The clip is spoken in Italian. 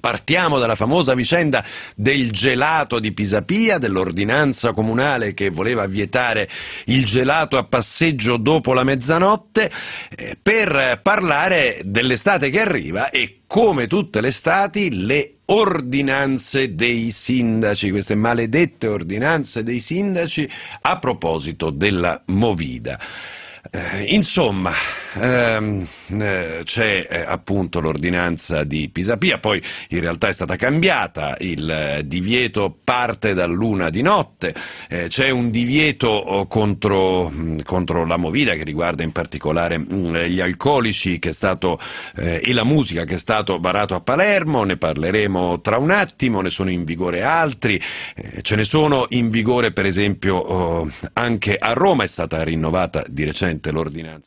Partiamo dalla famosa vicenda del gelato di Pisapia, dell'ordinanza comunale che voleva vietare il gelato a passeggio dopo la mezzanotte, eh, per parlare dell'estate che arriva e come tutte le estati le ordinanze dei sindaci, queste maledette ordinanze dei sindaci a proposito della Movida. Eh, insomma, ehm, eh, c'è eh, appunto l'ordinanza di Pisapia, poi in realtà è stata cambiata, il eh, divieto parte dall'una di notte, eh, c'è un divieto oh, contro, mh, contro, la movida che riguarda in particolare mh, gli alcolici stato, eh, e la musica che è stato varato a Palermo, ne parleremo tra un attimo, ne sono in vigore altri, eh, ce ne sono in vigore per esempio oh, anche a Roma, è stata rinnovata di recente l'ordinanza.